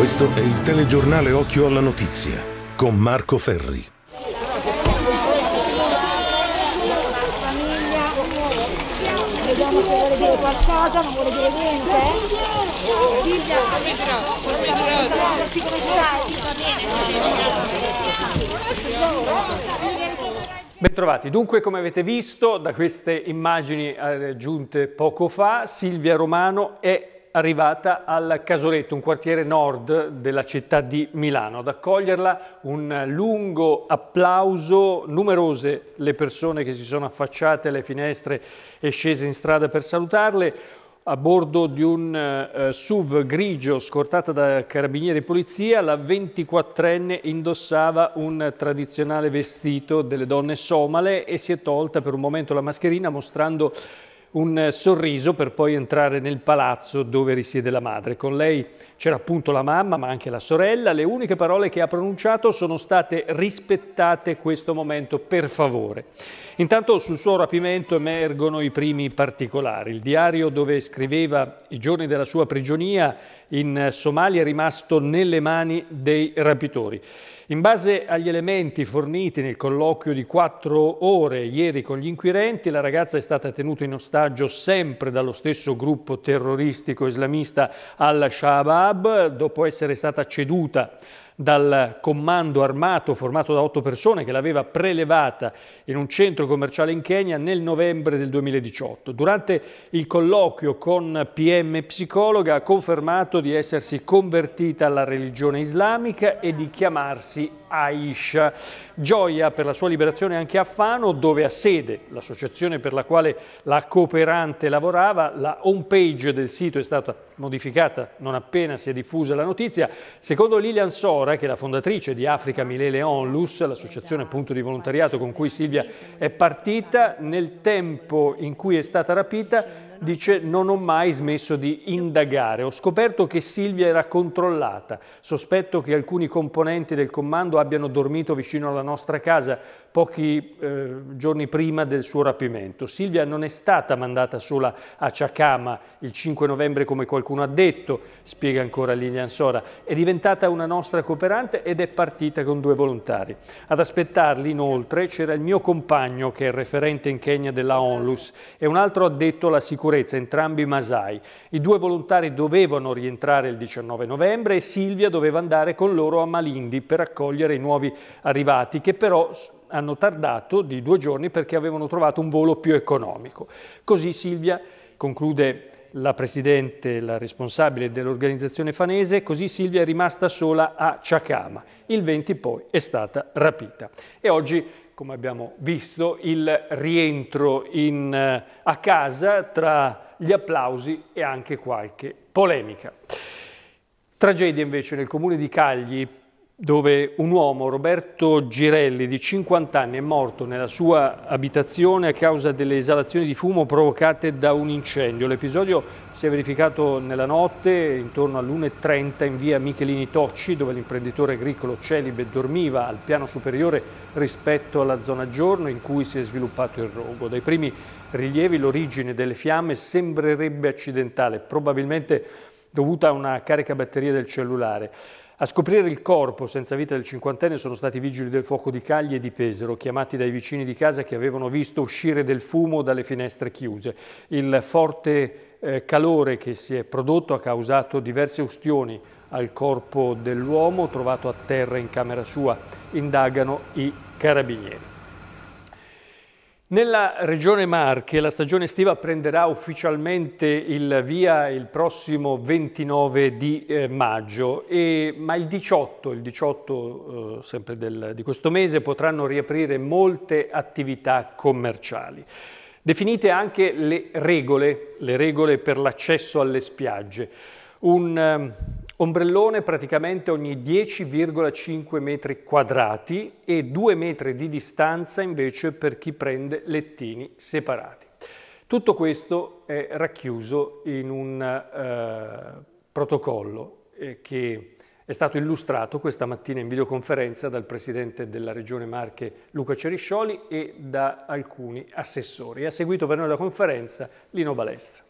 Questo è il telegiornale Occhio alla Notizia con Marco Ferri. Vediamo se vuole dire qualcosa, non vuole dire niente. Silvia, come dirò? Bentrovati, dunque come avete visto da queste immagini eh, giunte poco fa, Silvia Romano è arrivata al Casoletto, un quartiere nord della città di Milano. Ad accoglierla un lungo applauso, numerose le persone che si sono affacciate alle finestre e scese in strada per salutarle a bordo di un eh, SUV grigio scortata da carabinieri e polizia, la 24enne indossava un tradizionale vestito delle donne somale e si è tolta per un momento la mascherina mostrando un eh, sorriso per poi entrare nel palazzo dove risiede la madre. Con lei c'era appunto la mamma, ma anche la sorella. Le uniche parole che ha pronunciato sono state rispettate questo momento, per favore. Intanto sul suo rapimento emergono i primi particolari. Il diario dove scriveva i giorni della sua prigionia in Somalia è rimasto nelle mani dei rapitori. In base agli elementi forniti nel colloquio di quattro ore ieri con gli inquirenti, la ragazza è stata tenuta in ostaggio sempre dallo stesso gruppo terroristico islamista al-Shabaab shabaab dopo essere stata ceduta dal comando armato formato da otto persone che l'aveva prelevata in un centro commerciale in Kenya nel novembre del 2018. Durante il colloquio con PM Psicologa ha confermato di essersi convertita alla religione islamica e di chiamarsi Aisha. Gioia per la sua liberazione anche a Fano, dove ha sede l'associazione per la quale la cooperante lavorava. La homepage del sito è stata modificata non appena si è diffusa la notizia. Secondo Lilian Sora, che è la fondatrice di Africa Milele Onlus, l'associazione appunto di volontariato con cui Silvia è partita, nel tempo in cui è stata rapita dice non ho mai smesso di indagare, ho scoperto che Silvia era controllata, sospetto che alcuni componenti del comando abbiano dormito vicino alla nostra casa, pochi eh, giorni prima del suo rapimento. Silvia non è stata mandata sola a Chakama il 5 novembre come qualcuno ha detto, spiega ancora Lilian Sora, è diventata una nostra cooperante ed è partita con due volontari. Ad aspettarli inoltre c'era il mio compagno che è il referente in Kenya della ONLUS e un altro addetto alla sicurezza, entrambi Masai. I due volontari dovevano rientrare il 19 novembre e Silvia doveva andare con loro a Malindi per accogliere i nuovi arrivati che però hanno tardato di due giorni perché avevano trovato un volo più economico. Così Silvia conclude la presidente, la responsabile dell'organizzazione fanese, così Silvia è rimasta sola a Ciacama. Il 20 poi è stata rapita. E oggi, come abbiamo visto, il rientro in, eh, a casa tra gli applausi e anche qualche polemica. Tragedia invece nel comune di Cagli dove un uomo, Roberto Girelli, di 50 anni, è morto nella sua abitazione a causa delle esalazioni di fumo provocate da un incendio. L'episodio si è verificato nella notte, intorno all'1.30, in via Michelini Tocci, dove l'imprenditore agricolo celibe dormiva al piano superiore rispetto alla zona giorno in cui si è sviluppato il rogo. Dai primi rilievi l'origine delle fiamme sembrerebbe accidentale, probabilmente dovuta a una carica batteria del cellulare. A scoprire il corpo senza vita del cinquantenne sono stati i vigili del fuoco di Cagli e di Pesaro, chiamati dai vicini di casa che avevano visto uscire del fumo dalle finestre chiuse. Il forte eh, calore che si è prodotto ha causato diverse ustioni al corpo dell'uomo trovato a terra in camera sua, indagano i carabinieri. Nella regione Marche la stagione estiva prenderà ufficialmente il via il prossimo 29 di eh, maggio, e, ma il 18, il 18 eh, sempre del, di questo mese potranno riaprire molte attività commerciali. Definite anche le regole, le regole per l'accesso alle spiagge. Un, eh, ombrellone praticamente ogni 10,5 metri quadrati e 2 metri di distanza invece per chi prende lettini separati. Tutto questo è racchiuso in un eh, protocollo eh, che è stato illustrato questa mattina in videoconferenza dal Presidente della Regione Marche Luca Ceriscioli e da alcuni assessori. Ha seguito per noi la conferenza Lino Balestra.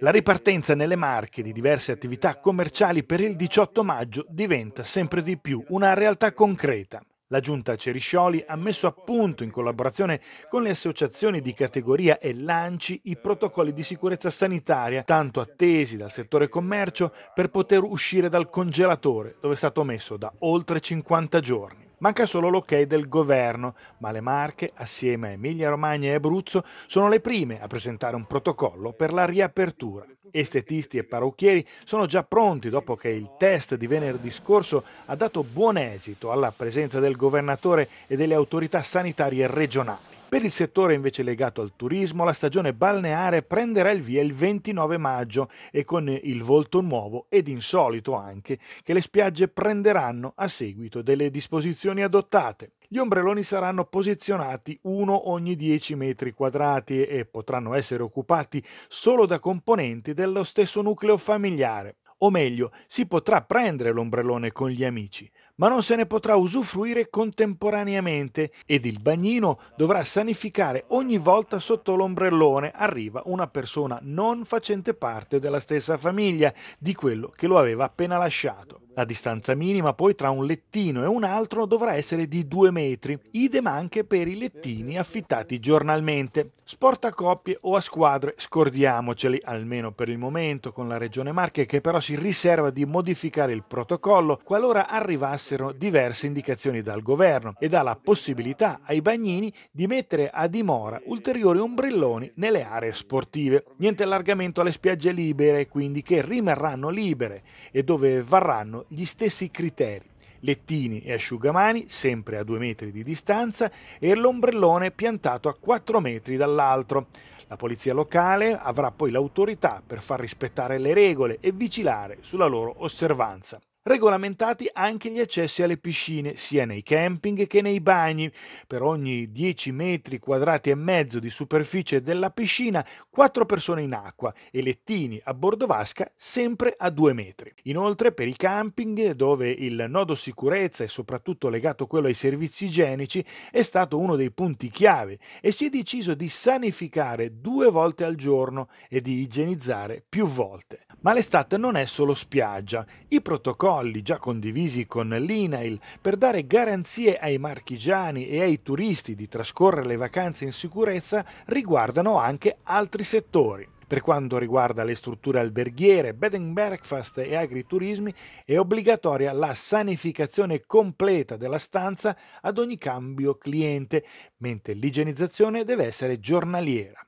La ripartenza nelle Marche di diverse attività commerciali per il 18 maggio diventa sempre di più una realtà concreta. La giunta Ceriscioli ha messo a punto, in collaborazione con le associazioni di categoria e l'ANCI, i protocolli di sicurezza sanitaria tanto attesi dal settore commercio per poter uscire dal congelatore, dove è stato messo da oltre 50 giorni. Manca solo l'ok del governo, ma le Marche, assieme a Emilia Romagna e Abruzzo, sono le prime a presentare un protocollo per la riapertura. Estetisti e parrucchieri sono già pronti dopo che il test di venerdì scorso ha dato buon esito alla presenza del governatore e delle autorità sanitarie regionali. Per il settore invece legato al turismo, la stagione balneare prenderà il via il 29 maggio e con il volto nuovo ed insolito anche che le spiagge prenderanno a seguito delle disposizioni adottate. Gli ombreloni saranno posizionati uno ogni 10 metri quadrati e potranno essere occupati solo da componenti dello stesso nucleo familiare. O meglio, si potrà prendere l'ombrellone con gli amici, ma non se ne potrà usufruire contemporaneamente ed il bagnino dovrà sanificare ogni volta sotto l'ombrellone arriva una persona non facente parte della stessa famiglia di quello che lo aveva appena lasciato. La distanza minima poi tra un lettino e un altro dovrà essere di 2 metri, idem anche per i lettini affittati giornalmente. Sport a coppie o a squadre, scordiamoceli, almeno per il momento, con la Regione Marche che però si riserva di modificare il protocollo qualora arrivassero diverse indicazioni dal governo e dà la possibilità ai bagnini di mettere a dimora ulteriori ombrelloni nelle aree sportive. Niente allargamento alle spiagge libere, quindi che rimarranno libere e dove varranno gli stessi criteri. Lettini e asciugamani sempre a due metri di distanza e l'ombrellone piantato a quattro metri dall'altro. La polizia locale avrà poi l'autorità per far rispettare le regole e vigilare sulla loro osservanza regolamentati anche gli accessi alle piscine, sia nei camping che nei bagni. Per ogni 10 metri quadrati e mezzo di superficie della piscina, 4 persone in acqua e lettini a bordo vasca sempre a 2 metri. Inoltre per i camping, dove il nodo sicurezza è soprattutto legato quello ai servizi igienici, è stato uno dei punti chiave e si è deciso di sanificare due volte al giorno e di igienizzare più volte. Ma l'estate non è solo spiaggia. I protocolli bolli già condivisi con l'INAIL per dare garanzie ai marchigiani e ai turisti di trascorrere le vacanze in sicurezza riguardano anche altri settori. Per quanto riguarda le strutture alberghiere, bed and breakfast e agriturismi, è obbligatoria la sanificazione completa della stanza ad ogni cambio cliente, mentre l'igienizzazione deve essere giornaliera.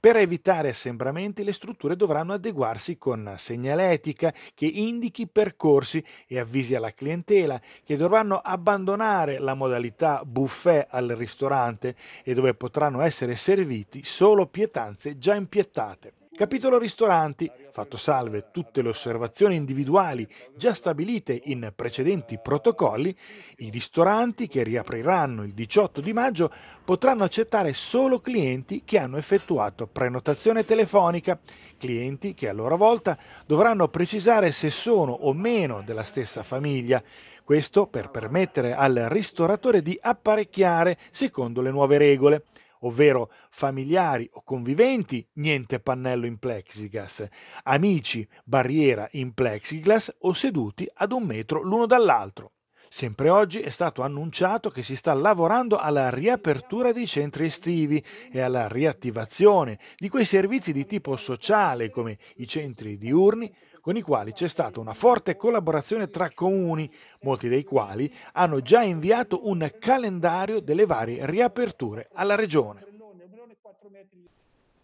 Per evitare assembramenti le strutture dovranno adeguarsi con segnaletica che indichi percorsi e avvisi alla clientela che dovranno abbandonare la modalità buffet al ristorante e dove potranno essere serviti solo pietanze già impiettate. Capitolo ristoranti fatto salve tutte le osservazioni individuali già stabilite in precedenti protocolli, i ristoranti che riapriranno il 18 di maggio potranno accettare solo clienti che hanno effettuato prenotazione telefonica, clienti che a loro volta dovranno precisare se sono o meno della stessa famiglia, questo per permettere al ristoratore di apparecchiare secondo le nuove regole ovvero familiari o conviventi, niente pannello in plexiglass, amici, barriera in plexiglass o seduti ad un metro l'uno dall'altro. Sempre oggi è stato annunciato che si sta lavorando alla riapertura dei centri estivi e alla riattivazione di quei servizi di tipo sociale come i centri diurni, con i quali c'è stata una forte collaborazione tra comuni, molti dei quali hanno già inviato un calendario delle varie riaperture alla regione.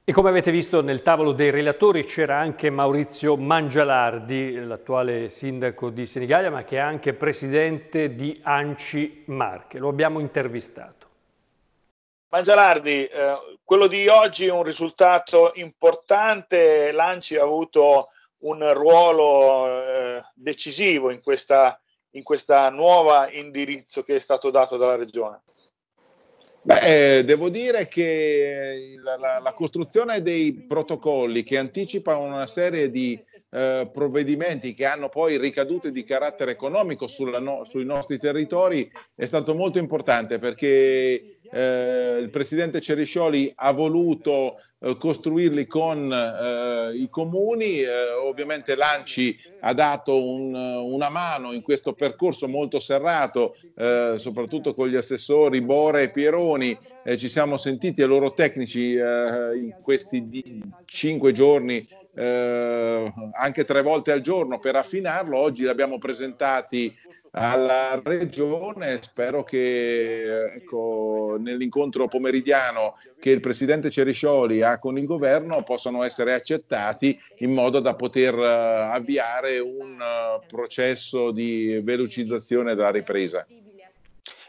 E come avete visto nel tavolo dei relatori c'era anche Maurizio Mangialardi, l'attuale sindaco di Senigallia, ma che è anche presidente di Anci Marche. Lo abbiamo intervistato. Mangialardi, eh, quello di oggi è un risultato importante. L'Anci ha avuto un ruolo eh, decisivo in questa, in questa nuova indirizzo che è stato dato dalla regione? Beh, eh, devo dire che eh, la, la, la, costruzione dei protocolli che anticipano una serie di eh, provvedimenti che hanno poi ricadute di carattere economico no, sui nostri territori è stato molto importante perché eh, il presidente Ceriscioli ha voluto eh, costruirli con eh, i comuni, eh, ovviamente l'Anci ha dato un, una mano in questo percorso molto serrato, eh, soprattutto con gli assessori Bora e Pieroni, ci siamo sentiti e loro tecnici eh, in questi cinque giorni eh, anche tre volte al giorno per affinarlo. Oggi li abbiamo presentati alla regione. Spero che ecco, nell'incontro pomeridiano che il presidente Ceriscioli ha con il governo possano essere accettati in modo da poter eh, avviare un eh, processo di velocizzazione della ripresa.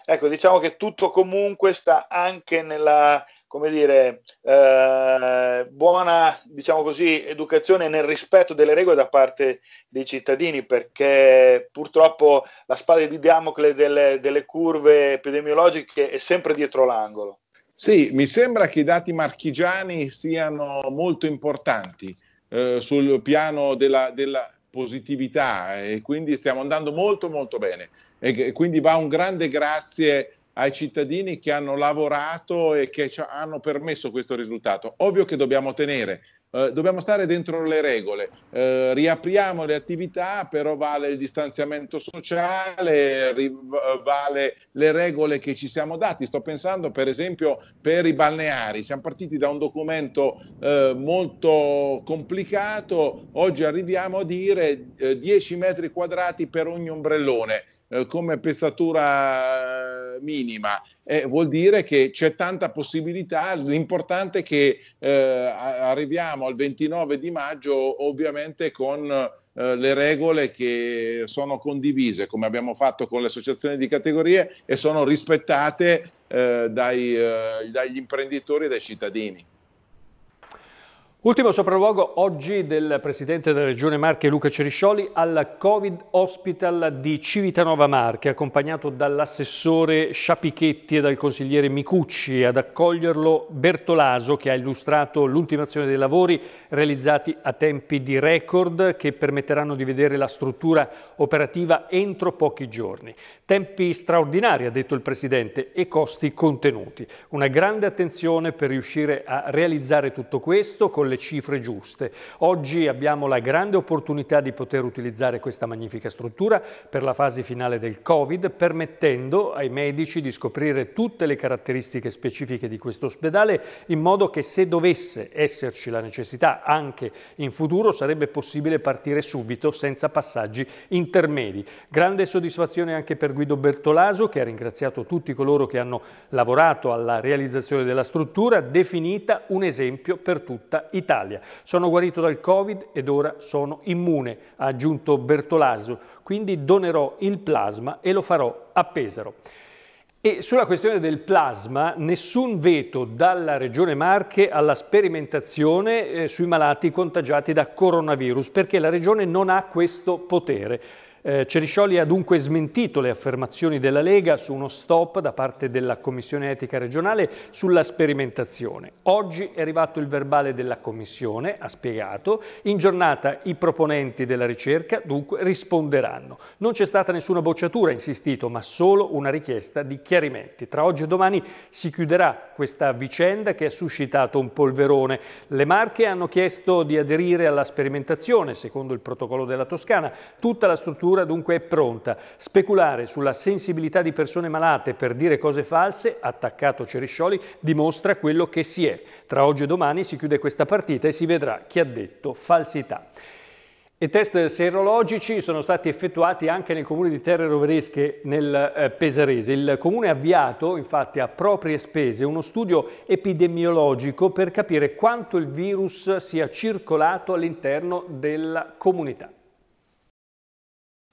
Ecco, diciamo che tutto comunque sta anche nella come dire, eh, buona, diciamo così, educazione nel rispetto delle regole da parte dei cittadini, perché purtroppo la spada di Damocle delle, delle curve epidemiologiche è sempre dietro l'angolo. Sì, mi sembra che i dati marchigiani siano molto importanti eh, sul piano della, della positività e quindi stiamo andando molto molto bene e quindi va un grande grazie ai cittadini che hanno lavorato e che ci hanno permesso questo risultato. Ovvio che dobbiamo tenere eh, dobbiamo stare dentro le regole, eh, riapriamo le attività, però vale il distanziamento sociale, ri- vale le regole che ci siamo dati. Sto pensando per esempio per i balneari, siamo partiti da un documento eh, molto complicato, oggi arriviamo a dire 10 eh, metri quadrati per ogni ombrellone. Eh, come pezzatura minima. Eh, vuol dire che c'è tanta possibilità, l'importante è che eh, arriviamo al 29 di maggio ovviamente con eh, le regole che sono condivise, come abbiamo fatto con le associazioni di categorie, e sono rispettate dai, dagli imprenditori e dai cittadini. Ultimo sopralluogo oggi del Presidente della Regione Marche Luca Ceriscioli al Covid Hospital di Civitanova Marche, accompagnato dall'assessore Sciapichetti e dal consigliere Micucci, ad accoglierlo Bertolaso che ha illustrato l'ultimazione dei lavori realizzati a tempi di record che permetteranno di vedere la struttura operativa entro pochi giorni. Tempi straordinari, ha detto il Presidente, e costi contenuti. Una grande attenzione per riuscire a realizzare tutto questo con le cifre giuste. Oggi abbiamo la grande opportunità di poter utilizzare questa magnifica struttura per la fase finale del Covid, permettendo ai medici di scoprire tutte le caratteristiche specifiche di questo ospedale, in modo che se dovesse esserci la necessità anche in futuro sarebbe possibile partire subito senza passaggi intermedi. Grande soddisfazione anche per Guido Bertolaso che ha ringraziato tutti coloro che hanno lavorato alla realizzazione della struttura, definita un esempio per tutta Italia. Sono guarito dal Covid ed ora sono immune, ha aggiunto Bertolaso, quindi donerò il plasma e lo farò a Pesaro. E sulla questione del plasma, nessun veto dalla Regione Marche alla sperimentazione eh, sui malati contagiati da coronavirus, perché la Regione non ha questo potere. Eh, Ceriscioli ha dunque smentito le affermazioni della Lega su uno stop da parte della Commissione Etica Regionale sulla sperimentazione. Oggi è arrivato il verbale della Commissione, ha spiegato, in giornata i proponenti della ricerca dunque risponderanno. Non c'è stata nessuna bocciatura, ha insistito, ma solo una richiesta di chiarimenti. Tra oggi e domani si chiuderà questa vicenda che ha suscitato un polverone. Le Marche hanno chiesto di aderire alla sperimentazione, secondo il protocollo della Toscana, tutta la struttura procura dunque è pronta. Speculare sulla sensibilità di persone malate per dire cose false, attaccato Ceriscioli, dimostra quello che si è. Tra oggi e domani si chiude questa partita e si vedrà chi ha detto falsità. I test serologici sono stati effettuati anche nel comune di Terre Roveresche nel eh, Pesarese. Il comune ha avviato infatti a proprie spese uno studio epidemiologico per capire quanto il virus sia circolato all'interno della comunità.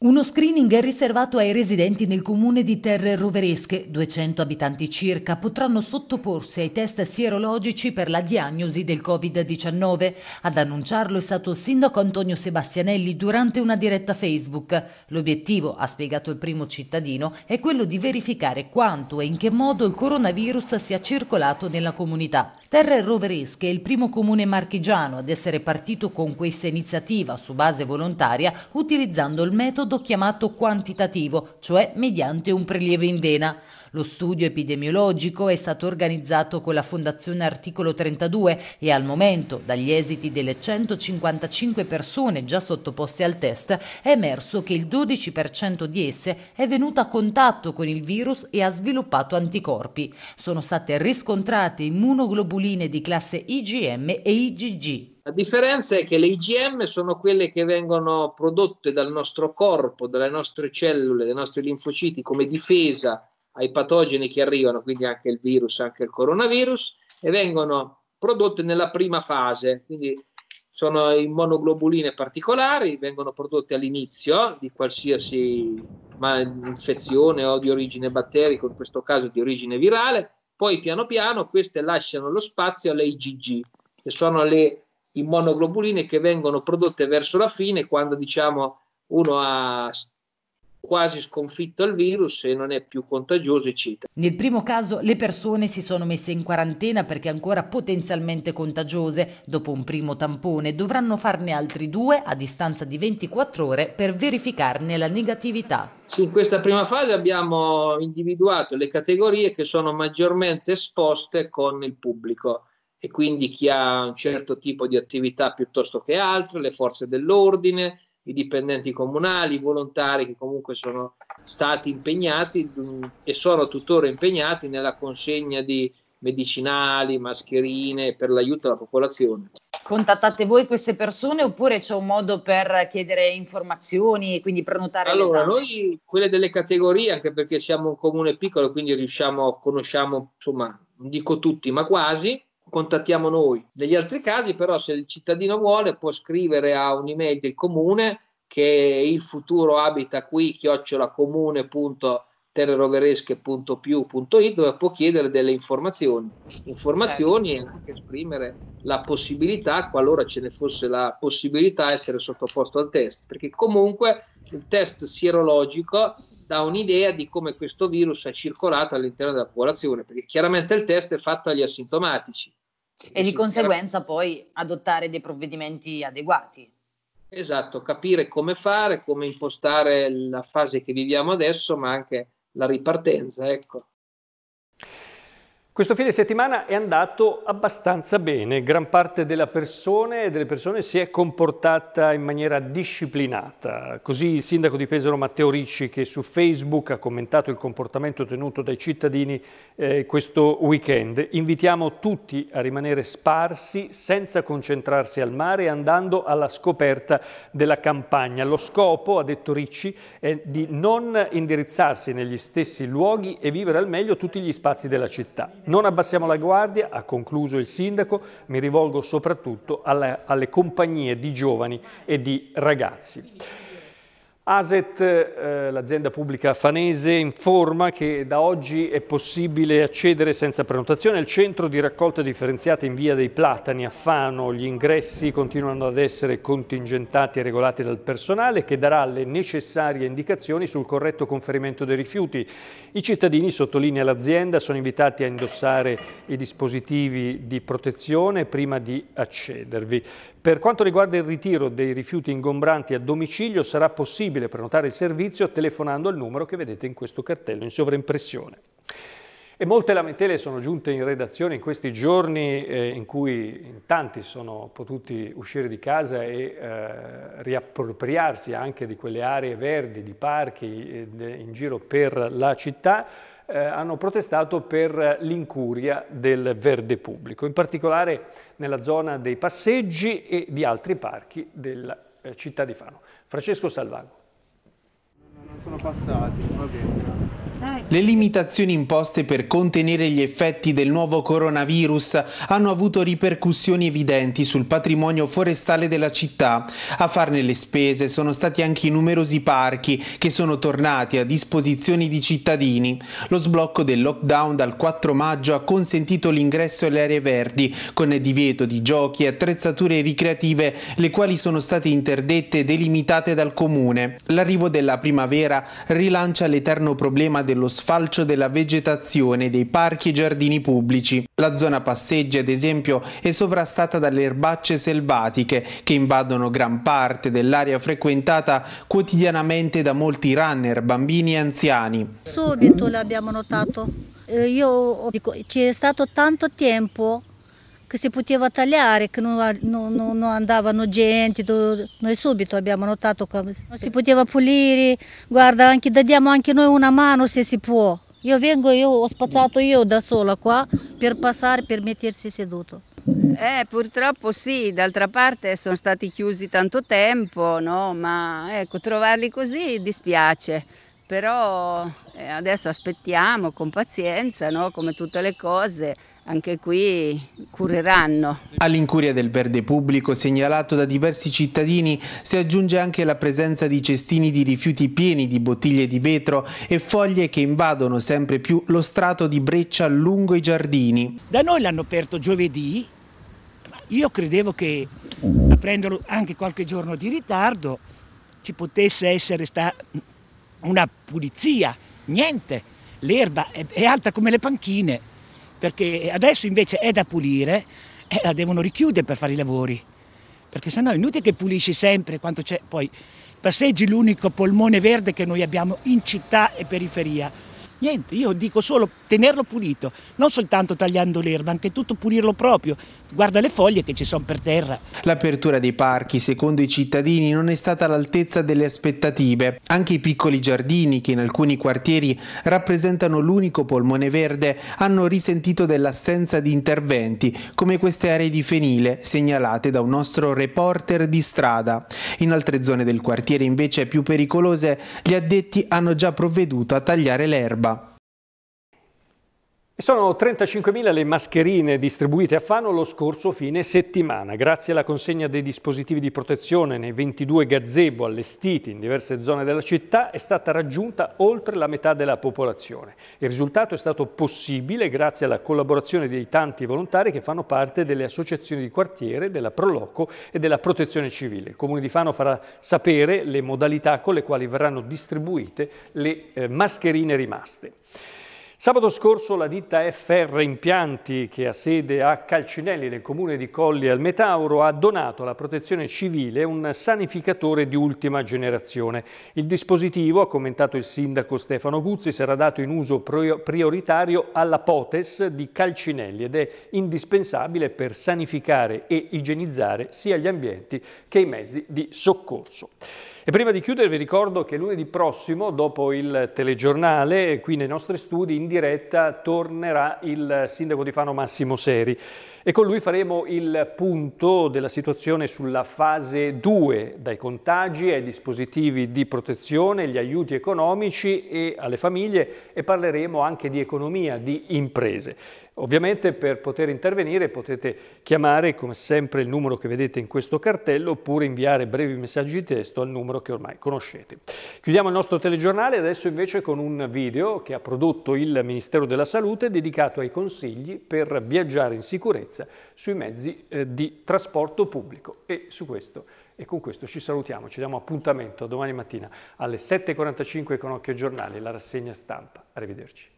Uno screening è riservato ai residenti nel comune di Terre Roveresche, 200 abitanti circa, potranno sottoporsi ai test sierologici per la diagnosi del Covid-19. Ad annunciarlo è stato il sindaco Antonio Sebastianelli durante una diretta Facebook. L'obiettivo, ha spiegato il primo cittadino, è quello di verificare quanto e in che modo il coronavirus sia circolato nella comunità. Terre Roveresche è il primo comune marchigiano ad essere partito con questa iniziativa su base volontaria utilizzando il metodo metodo chiamato quantitativo, cioè mediante un prelievo in vena. Lo studio epidemiologico è stato organizzato con la Fondazione Articolo 32 e al momento, dagli esiti delle 155 persone già sottoposte al test, è emerso che il 12% di esse è venuta a contatto con il virus e ha sviluppato anticorpi. Sono state riscontrate immunoglobuline di classe IgM e IgG. La differenza è che le IgM sono quelle che vengono prodotte dal nostro corpo, dalle nostre cellule, dai nostri linfociti come difesa ai patogeni che arrivano, quindi anche il virus, anche il coronavirus, e vengono prodotte nella prima fase, quindi sono in monoglobuline particolari, vengono prodotte all'inizio di qualsiasi infezione o di origine batterica, in questo caso di origine virale, poi piano piano queste lasciano lo spazio alle IgG, che sono le immunoglobuline che vengono prodotte verso la fine quando diciamo uno ha quasi sconfitto il virus e non è più contagioso, eccetera. Nel primo caso le persone si sono messe in quarantena perché ancora potenzialmente contagiose. Dopo un primo tampone dovranno farne altri due a distanza di 24 ore per verificarne la negatività. Sì, in questa prima fase abbiamo individuato le categorie che sono maggiormente esposte con il pubblico e quindi chi ha un certo tipo di attività piuttosto che altre, le forze dell'ordine, i dipendenti comunali, i volontari che comunque sono stati impegnati mm, e sono tuttora impegnati nella consegna di medicinali, mascherine per l'aiuto alla popolazione. Contattate voi queste persone oppure c'è un modo per chiedere informazioni e quindi prenotare? Allora, l'esame? noi quelle delle categorie, anche perché siamo un comune piccolo, quindi riusciamo, conosciamo, insomma, non dico tutti, ma quasi, contattiamo noi. Negli altri casi però se il cittadino vuole può scrivere a un'email del comune che il futuro abita qui chiocciolacomune.terreroveresche.più.it dove può chiedere delle informazioni, informazioni e anche esprimere la possibilità, qualora ce ne fosse la possibilità, essere sottoposto al test, perché comunque il test sierologico dà un'idea di come questo virus è circolato all'interno della popolazione, perché chiaramente il test è fatto agli asintomatici, e di conseguenza poi adottare dei provvedimenti adeguati. Esatto, capire come fare, come impostare la fase che viviamo adesso, ma anche la ripartenza, ecco. Questo fine settimana è andato abbastanza bene, gran parte delle persone, delle persone si è comportata in maniera disciplinata. Così il sindaco di Pesaro Matteo Ricci che su Facebook ha commentato il comportamento tenuto dai cittadini eh, questo weekend. Invitiamo tutti a rimanere sparsi senza concentrarsi al mare andando alla scoperta della campagna. Lo scopo, ha detto Ricci, è di non indirizzarsi negli stessi luoghi e vivere al meglio tutti gli spazi della città. Non abbassiamo la guardia, ha concluso il sindaco, mi rivolgo soprattutto alla, alle compagnie di giovani e di ragazzi. ASET, eh, l'azienda pubblica fanese, informa che da oggi è possibile accedere senza prenotazione al centro di raccolta differenziata in via dei Platani a Fano. Gli ingressi continuano ad essere contingentati e regolati dal personale che darà le necessarie indicazioni sul corretto conferimento dei rifiuti. I cittadini, sottolinea l'azienda, sono invitati a indossare i dispositivi di protezione prima di accedervi. Per quanto riguarda il ritiro dei rifiuti ingombranti a domicilio sarà possibile possibile prenotare il servizio telefonando al numero che vedete in questo cartello in sovraimpressione. E molte lamentele sono giunte in redazione in questi giorni eh, in cui in tanti sono potuti uscire di casa e eh, riappropriarsi anche di quelle aree verdi, di parchi eh, in giro per la città, eh, hanno protestato per l'incuria del verde pubblico, in particolare nella zona dei passeggi e di altri parchi della eh, città di Fano. Francesco Salvago sono passati, va bene. Le limitazioni imposte per contenere gli effetti del nuovo coronavirus hanno avuto ripercussioni evidenti sul patrimonio forestale della città. A farne le spese sono stati anche i numerosi parchi che sono tornati a disposizione di cittadini. Lo sblocco del lockdown dal 4 maggio ha consentito l'ingresso alle aree verdi con divieto di giochi e attrezzature ricreative le quali sono state interdette e delimitate dal comune. L'arrivo della primavera rilancia l'eterno problema del dello sfalcio della vegetazione dei parchi e giardini pubblici. La zona passeggi, ad esempio, è sovrastata dalle erbacce selvatiche che invadono gran parte dell'area frequentata quotidianamente da molti runner, bambini e anziani. Subito l'abbiamo notato. Eh, io dico, c'è stato tanto tempo che si poteva tagliare, che non, non, non andavano gente, noi subito abbiamo notato che non si poteva pulire, guarda, anche, diamo anche noi una mano se si può. Io vengo, io ho spazzato io da sola qua per passare, per mettersi seduto. Eh, purtroppo sì, d'altra parte sono stati chiusi tanto tempo, no? ma ecco, trovarli così dispiace, però eh, adesso aspettiamo con pazienza, no? come tutte le cose anche qui cureranno. All'incuria del verde pubblico segnalato da diversi cittadini si aggiunge anche la presenza di cestini di rifiuti pieni di bottiglie di vetro e foglie che invadono sempre più lo strato di breccia lungo i giardini. Da noi l'hanno aperto giovedì, io credevo che aprendolo anche qualche giorno di ritardo ci potesse essere una pulizia, niente, l'erba è alta come le panchine perché adesso invece è da pulire e la devono richiudere per fare i lavori, perché sennò è inutile che pulisci sempre quanto c'è, poi passeggi l'unico polmone verde che noi abbiamo in città e periferia. Niente, io dico solo tenerlo pulito, non soltanto tagliando l'erba, anche tutto pulirlo proprio. Guarda le foglie che ci sono per terra. L'apertura dei parchi, secondo i cittadini, non è stata all'altezza delle aspettative. Anche i piccoli giardini, che in alcuni quartieri rappresentano l'unico polmone verde, hanno risentito dell'assenza di interventi, come queste aree di fenile segnalate da un nostro reporter di strada. In altre zone del quartiere invece più pericolose, gli addetti hanno già provveduto a tagliare l'erba. Sono 35.000 le mascherine distribuite a Fano lo scorso fine settimana, grazie alla consegna dei dispositivi di protezione nei 22 gazebo allestiti in diverse zone della città è stata raggiunta oltre la metà della popolazione. Il risultato è stato possibile grazie alla collaborazione dei tanti volontari che fanno parte delle associazioni di quartiere, della Proloco e della Protezione Civile. Il Comune di Fano farà sapere le modalità con le quali verranno distribuite le eh, mascherine rimaste. Sabato scorso la ditta FR Impianti, che ha sede a Calcinelli nel comune di Colli al Metauro, ha donato alla protezione civile un sanificatore di ultima generazione. Il dispositivo, ha commentato il sindaco Stefano Guzzi, sarà dato in uso prioritario alla POTES di Calcinelli ed è indispensabile per sanificare e igienizzare sia gli ambienti che i mezzi di soccorso. E prima di chiudere vi ricordo che lunedì prossimo, dopo il telegiornale, qui nei nostri studi in diretta tornerà il sindaco di Fano Massimo Seri. E con lui faremo il punto della situazione sulla fase 2, dai contagi ai dispositivi di protezione, gli aiuti economici e alle famiglie e parleremo anche di economia, di imprese. Ovviamente per poter intervenire potete chiamare come sempre il numero che vedete in questo cartello oppure inviare brevi messaggi di testo al numero che ormai conoscete. Chiudiamo il nostro telegiornale adesso invece con un video che ha prodotto il Ministero della Salute dedicato ai consigli per viaggiare in sicurezza sicurezza sui mezzi eh, di trasporto pubblico e su questo e con questo ci salutiamo, ci diamo appuntamento domani mattina alle 7.45 con Occhio Giornale, la rassegna stampa. Arrivederci.